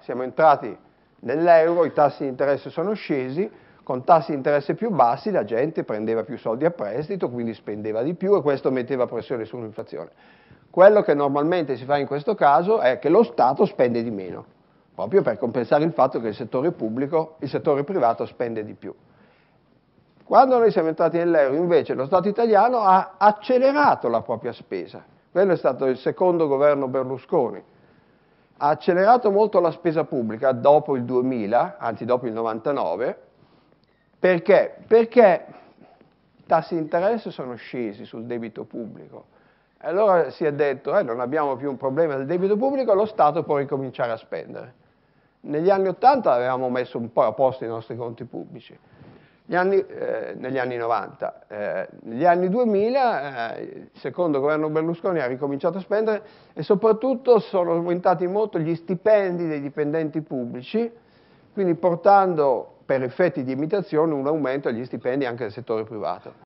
Siamo entrati nell'euro, i tassi di interesse sono scesi, con tassi di interesse più bassi la gente prendeva più soldi a prestito, quindi spendeva di più e questo metteva pressione sull'inflazione. Quello che normalmente si fa in questo caso è che lo Stato spende di meno, proprio per compensare il fatto che il settore pubblico, il settore privato spende di più. Quando noi siamo entrati nell'euro invece lo Stato italiano ha accelerato la propria spesa, quello è stato il secondo governo Berlusconi, ha accelerato molto la spesa pubblica dopo il 2000, anzi dopo il 99, perché? Perché i tassi di interesse sono scesi sul debito pubblico. E allora si è detto, eh, non abbiamo più un problema del debito pubblico, lo Stato può ricominciare a spendere. Negli anni 80 avevamo messo un po' a posto i nostri conti pubblici. Anni, eh, negli anni 90. Eh, negli anni 2000 eh, il secondo governo Berlusconi ha ricominciato a spendere e soprattutto sono aumentati molto gli stipendi dei dipendenti pubblici, quindi portando per effetti di imitazione un aumento agli stipendi anche del settore privato.